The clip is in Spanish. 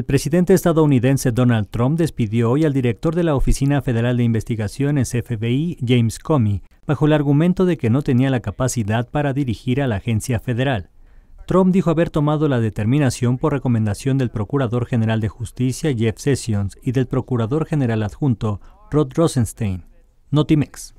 El presidente estadounidense Donald Trump despidió hoy al director de la Oficina Federal de Investigaciones FBI, James Comey, bajo el argumento de que no tenía la capacidad para dirigir a la agencia federal. Trump dijo haber tomado la determinación por recomendación del Procurador General de Justicia Jeff Sessions y del Procurador General Adjunto Rod Rosenstein. Notimex.